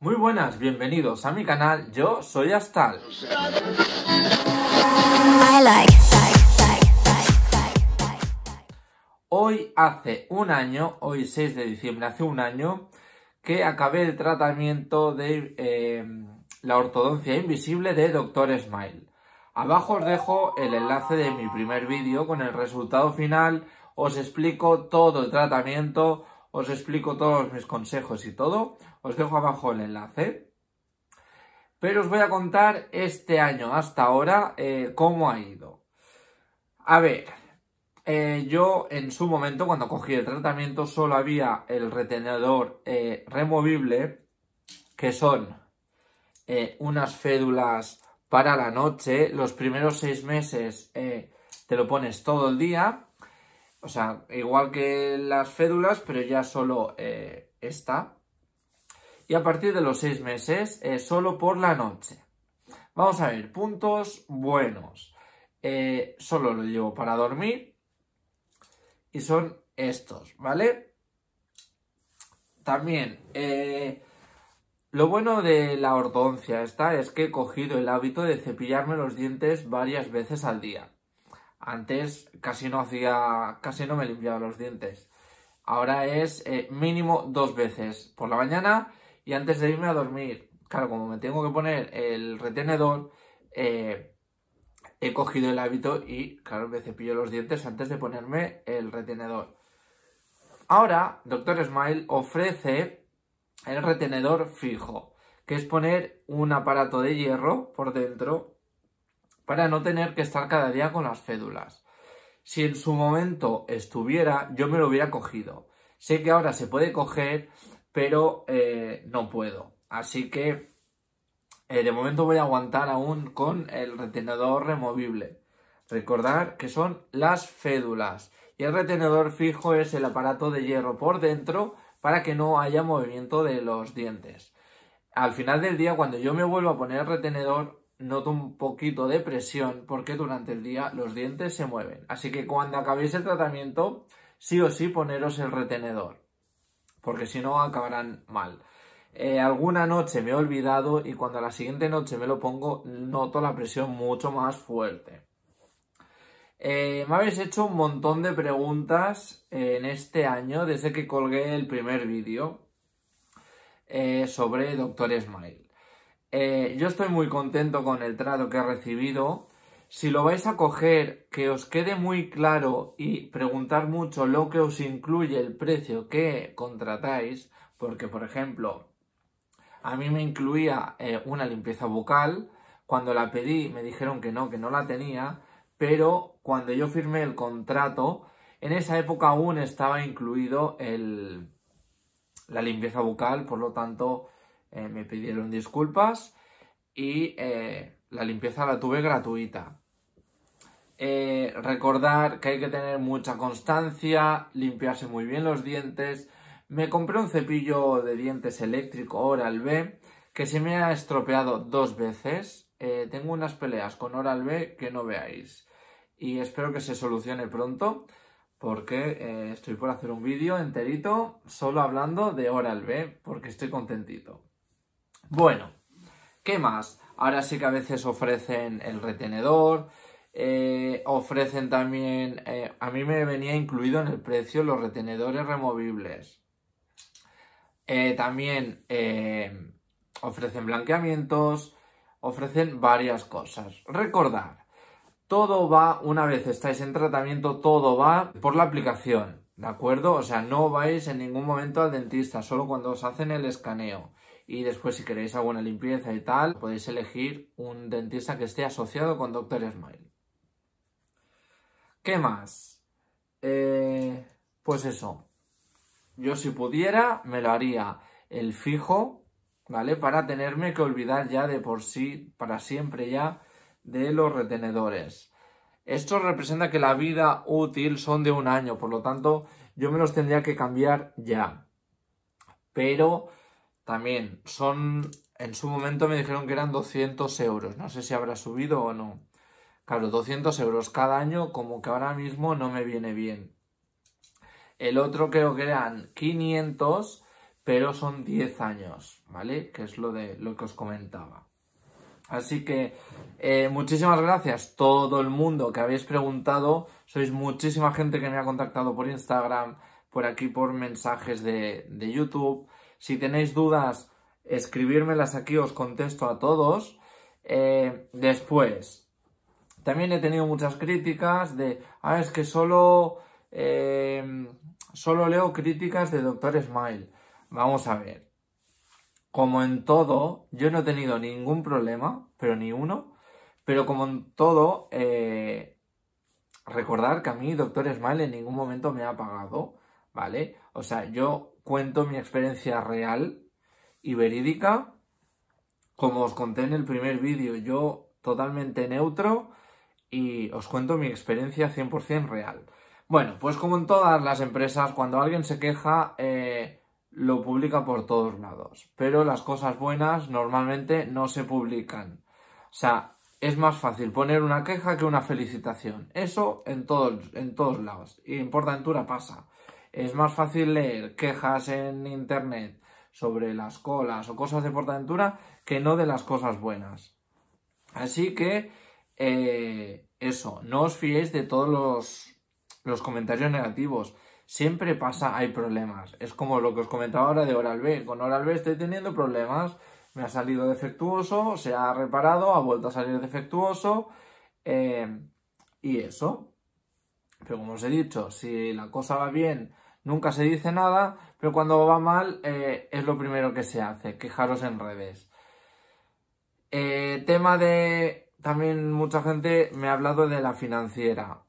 Muy buenas, bienvenidos a mi canal, yo soy Astal. Hoy hace un año, hoy 6 de diciembre, hace un año, que acabé el tratamiento de em, la ortodoncia invisible de Dr. Smile. Abajo os dejo el enlace de mi primer vídeo con el resultado final, os explico todo el tratamiento, os explico todos mis consejos y todo. Os dejo abajo el enlace. Pero os voy a contar este año hasta ahora eh, cómo ha ido. A ver, eh, yo en su momento cuando cogí el tratamiento solo había el retenedor eh, removible, que son unas fédulas para la noche. Los primeros seis meses te lo pones todo el día o sea, igual que las fédulas, pero ya solo eh, está. Y a partir de los seis meses, eh, solo por la noche. Vamos a ver, puntos buenos. Eh, solo lo llevo para dormir. Y son estos, ¿vale? También, lo bueno de la ortodoncia esta es que he cogido el hábito de cepillarme los dientes varias veces al día. Antes casi no hacía, casi no me limpiaba los dientes. Ahora es eh, mínimo dos veces, por la mañana y antes de irme a dormir. Claro, como me tengo que poner el retenedor, eh, he cogido el hábito y, claro, me cepillo los dientes antes de ponerme el retenedor. Ahora, Dr. Smile ofrece el retenedor fijo, que es poner un aparato de hierro por dentro para no tener que estar cada día con las fédulas. Si en su momento estuviera, yo me lo hubiera cogido. Sé que ahora se puede coger, pero eh, no puedo. Así que eh, de momento voy a aguantar aún con el retenedor removible. Recordar que son las fédulas. Y el retenedor fijo es el aparato de hierro por dentro para que no haya movimiento de los dientes. Al final del día, cuando yo me vuelvo a poner el retenedor, noto un poquito de presión porque durante el día los dientes se mueven. Así que cuando acabéis el tratamiento, sí o sí poneros el retenedor, porque si no acabarán mal. Eh, alguna noche me he olvidado y cuando la siguiente noche me lo pongo noto la presión mucho más fuerte. Eh, me habéis hecho un montón de preguntas en este año desde que colgué el primer vídeo eh, sobre Doctor Smile. Eh, yo estoy muy contento con el trato que he recibido. Si lo vais a coger, que os quede muy claro y preguntar mucho lo que os incluye el precio que contratáis, porque por ejemplo, a mí me incluía eh, una limpieza bucal, cuando la pedí me dijeron que no, que no la tenía, pero cuando yo firmé el contrato, en esa época aún estaba incluido la limpieza bucal, por lo tanto eh, me pidieron disculpas y eh, la limpieza la tuve gratuita. Eh, recordar que hay que tener mucha constancia, limpiarse muy bien los dientes. Me compré un cepillo de dientes eléctrico Oral B que se me ha estropeado dos veces. tengo unas peleas con Oral B que no veáis. Y espero que se solucione pronto porque estoy por hacer un vídeo enterito solo hablando de Oral B porque estoy contentito. Bueno, ¿qué más? Ahora sí que a veces ofrecen el retenedor, eh, ofrecen también, eh, a mí me venía incluido en el precio los retenedores removibles. Eh, también ofrecen blanqueamientos, ofrecen varias cosas. Recordad, todo va, una vez estáis en tratamiento, todo va por la aplicación, ¿de acuerdo? O sea, no vais en ningún momento al dentista, solo cuando os hacen el escaneo y después si queréis alguna limpieza y tal, podéis elegir un dentista que esté asociado con Dr. Smile. ¿Qué más? Eh, pues eso. Yo si pudiera me lo haría el fijo, ¿vale? Para tenerme que olvidar ya de por sí, para siempre ya, de los retenedores. Esto representa que la vida útil son de un año, por lo tanto yo me los tendría que cambiar ya. Pero también son, en su momento me dijeron que eran 200 euros, no sé si habrá subido o no. Claro, 200 euros cada año como que ahora mismo no me viene bien. El otro creo que eran 500, pero son 10 años, ¿vale? Que es lo, de, lo que os comentaba. Así que eh, muchísimas gracias todo el mundo que habéis preguntado. Sois muchísima gente que me ha contactado por Instagram, por aquí por mensajes de YouTube. Si tenéis dudas, escribírmelas aquí, os contesto a todos. Eh, después, también he tenido muchas críticas de, ah, es que solo, eh, solo leo críticas de Doctor Smile. Vamos a ver. Como en todo, yo no he tenido ningún problema, pero ni uno. Pero como en todo, eh, recordar que a mí Doctor Smile en ningún momento me ha pagado, ¿vale? O sea, yo cuento mi experiencia real y verídica. Como os conté en el primer vídeo, yo totalmente neutro y os cuento mi experiencia 100% real. Bueno, pues como en todas las empresas, cuando alguien se queja, eh, lo publica por todos lados. Pero las cosas buenas normalmente no se publican. O sea, es más fácil poner una queja que una felicitación. Eso en todos, en todos lados. Y en Portaventura pasa es más fácil leer quejas en internet sobre las colas o cosas de Portaventura que no de las cosas buenas. Así que eh, eso, no os fiéis de todos los, comentarios negativos. Siempre pasa, hay problemas. Es como lo que os comentaba ahora de Oral B. Con Oral B estoy teniendo problemas. Me ha salido defectuoso, se ha reparado, ha vuelto a salir defectuoso. Eh, y eso. Pero como os he dicho, si la cosa va bien, Nunca se dice nada, pero cuando va mal eh, es lo primero que se hace, quejaros en redes. Eh, tema de... También mucha gente me ha hablado de la financiera.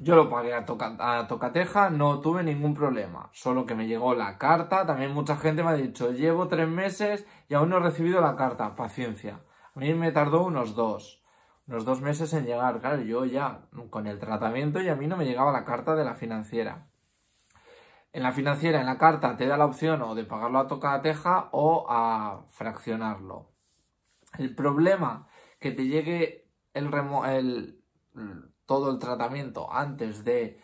Yo lo pagué a, a Tocateja, no tuve ningún problema, solo que me llegó la carta. También mucha gente me ha dicho, llevo tres meses y aún no he recibido la carta, paciencia. A mí me tardó unos dos, unos dos meses en llegar, claro, yo ya con el tratamiento y a mí no me llegaba la carta de la financiera. En la financiera, en la carta, te da la opción o de pagarlo a toca teja o a fraccionarlo. El problema que te llegue el, todo el tratamiento antes de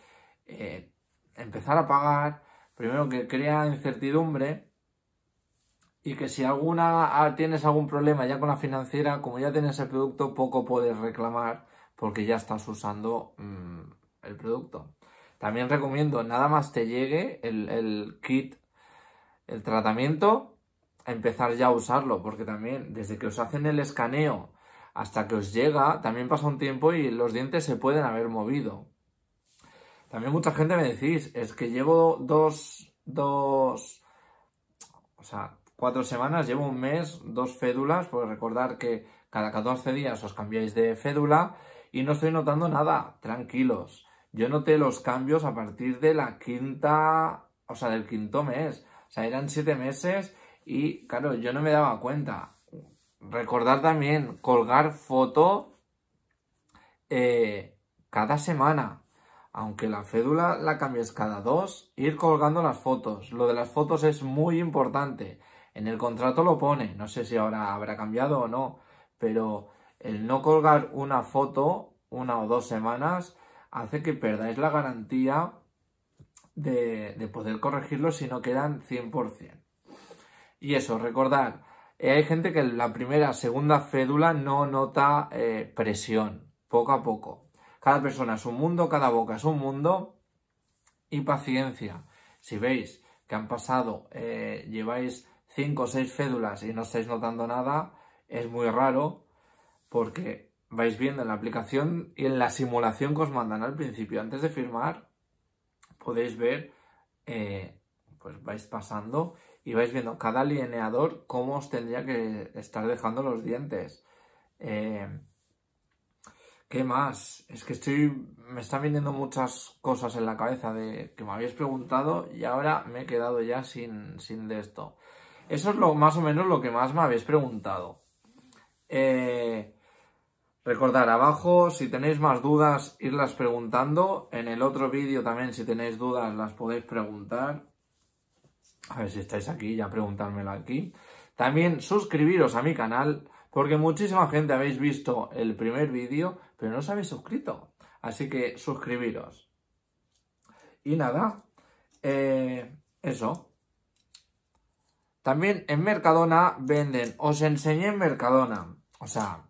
eh, empezar a pagar, primero que crea incertidumbre y que si alguna ah, tienes algún problema ya con la financiera, como ya tienes el producto, poco puedes reclamar porque ya estás usando mm, el producto. También recomiendo, nada más te llegue el, kit, el tratamiento, a empezar ya a usarlo, porque también desde que os hacen el escaneo hasta que os llega, también pasa un tiempo y los dientes se pueden haber movido. También mucha gente me decís, es que llevo dos, dos, o sea, cuatro semanas, llevo un mes, dos fédulas, pues recordar que cada 14 días os cambiáis de fédula y no estoy notando nada, tranquilos. Yo noté los cambios a partir de la quinta, o sea, del quinto mes. O sea, eran siete meses y, claro, yo no me daba cuenta. Recordar también colgar foto eh, cada semana. Aunque la cédula la cambies cada dos, ir colgando las fotos. Lo de las fotos es muy importante. En el contrato lo pone, no sé si ahora habrá cambiado o no, pero el no colgar una foto una o dos semanas hace que perdáis la garantía de, poder corregirlo si no quedan 100%. Y eso, recordad, eh, hay gente que la primera, segunda fédula no nota eh, presión, poco a poco. Cada persona es un mundo, cada boca es un mundo y paciencia. Si veis que han pasado, eh, lleváis 5 o 6 fédulas y no estáis notando nada, es muy raro porque vais viendo en la aplicación y en la simulación que os mandan al principio, antes de firmar, podéis ver, eh, pues vais pasando y vais viendo cada alineador cómo os tendría que estar dejando los dientes. Eh, ¿Qué más? Es que estoy. Me están viniendo muchas cosas en la cabeza de que me habéis preguntado y ahora me he quedado ya sin, sin de esto. Eso es lo más o menos lo que más me habéis preguntado. Eh, Recordar abajo, si tenéis más dudas, irlas preguntando. En el otro vídeo también, si tenéis dudas, las podéis preguntar. A ver si estáis aquí, ya preguntármela aquí. También suscribiros a mi canal, porque muchísima gente habéis visto el primer vídeo, pero no os habéis suscrito. Así que suscribiros. Y nada, eh, eso. También en Mercadona venden, os enseñé en Mercadona, o sea,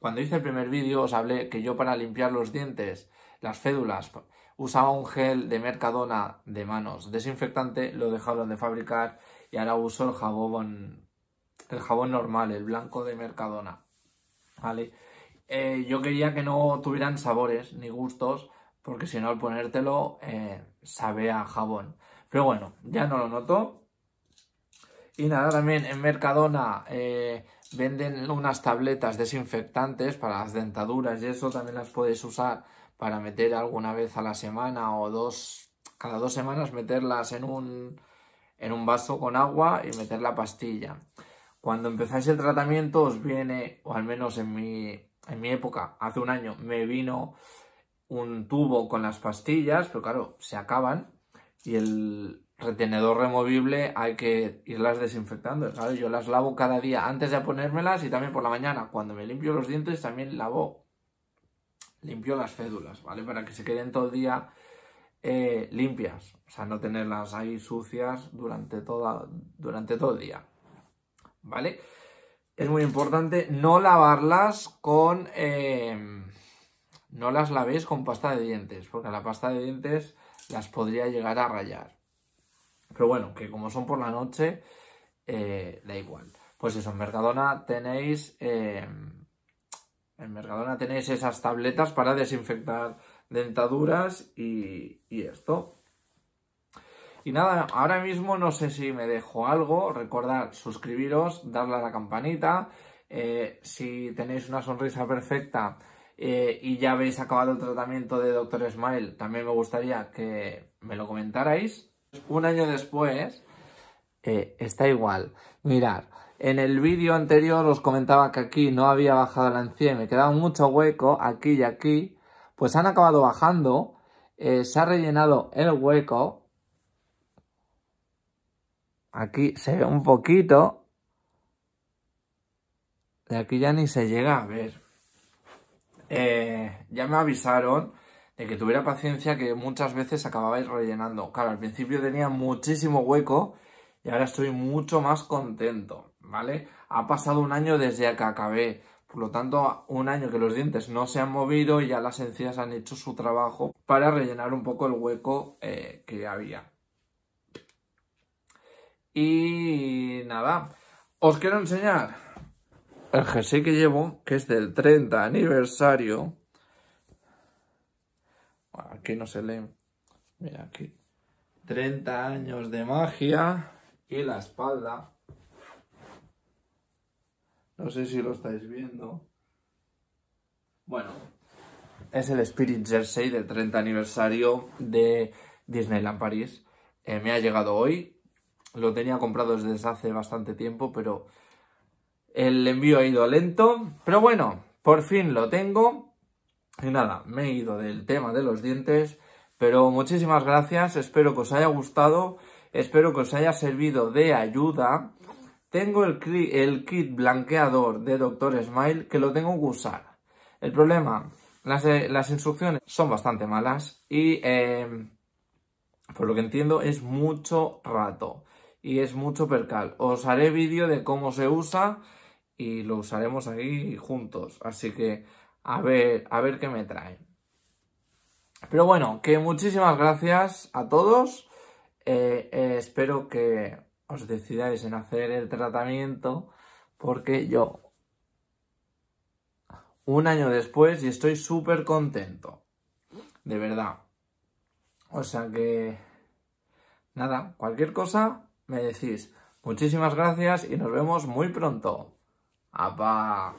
cuando hice el primer vídeo os hablé que yo para limpiar los dientes, las fédulas, usaba un gel de Mercadona de manos desinfectante, lo dejaron de fabricar y ahora uso el jabón, el jabón normal, el blanco de Mercadona. ¿Vale? Eh, yo quería que no tuvieran sabores ni gustos, porque si no al ponértelo eh, sabe a jabón. Pero bueno, ya no lo noto. Y nada, también en Mercadona eh, Venden unas tabletas desinfectantes para las dentaduras y eso también las puedes usar para meter alguna vez a la semana o dos, cada dos semanas meterlas en un, en un vaso con agua y meter la pastilla. Cuando empezáis el tratamiento os viene, o al menos en mi, en mi época, hace un año, me vino un tubo con las pastillas, pero claro, se acaban y el, retenedor removible hay que irlas desinfectando. ¿sabes? Yo las lavo cada día antes de ponérmelas y también por la mañana. Cuando me limpio los dientes también lavo. Limpio las cédulas ¿vale? Para que se queden todo el día eh, limpias. O sea, no tenerlas ahí sucias durante, toda, durante todo el día. ¿Vale? Es muy importante no lavarlas con... Eh, no las lavéis con pasta de dientes, porque la pasta de dientes las podría llegar a rayar. Pero bueno, que como son por la noche, eh, da igual. Pues eso, en Mercadona tenéis. Em, en Mercadona tenéis esas tabletas para desinfectar dentaduras y, esto. Y nada, ahora mismo no sé si me dejo algo. Recordad suscribiros, darle a la campanita. Eh, si tenéis una sonrisa perfecta eh, y ya habéis acabado el tratamiento de Dr. Smile, también me gustaría que me lo comentarais un año después, eh, está igual. Mirad, en el vídeo anterior os comentaba que aquí no había bajado la encía me quedaba mucho hueco aquí y aquí. Pues han acabado bajando, eh, se ha rellenado el hueco. Aquí se ve un poquito. De aquí ya ni se llega a ver. Eh, ya me avisaron que tuviera paciencia que muchas veces acababais rellenando. Claro, al principio tenía muchísimo hueco y ahora estoy mucho más contento, ¿vale? Ha pasado un año desde que acabé, por lo tanto, un año que los dientes no se han movido y ya las encías han hecho su trabajo para rellenar un poco el hueco eh, que había. Y nada, os quiero enseñar el jersey que llevo, que es del 30 aniversario Aquí no se lee Mira aquí. 30 años de magia y la espalda. No sé si lo estáis viendo. Bueno, es el Spirit Jersey del 30 aniversario de Disneyland París. Eh, me ha llegado hoy. Lo tenía comprado desde hace bastante tiempo, pero el envío ha ido lento. Pero bueno, por fin lo tengo. Y nada, me he ido del tema de los dientes, pero muchísimas gracias, espero que os haya gustado, espero que os haya servido de ayuda. Tengo el, kit blanqueador de Dr. Smile que lo tengo que usar. El problema, las, eh, instrucciones son bastante malas y, eh, por lo que entiendo, es mucho rato y es mucho percal. Os haré vídeo de cómo se usa y lo usaremos ahí juntos. Así que a ver, a ver qué me trae. Pero bueno, que muchísimas gracias a todos. Eh, eh, espero que os decidáis en hacer el tratamiento porque yo un año después y estoy súper contento. De verdad. O sea que... Nada, cualquier cosa me decís. Muchísimas gracias y nos vemos muy pronto. ¡Apa!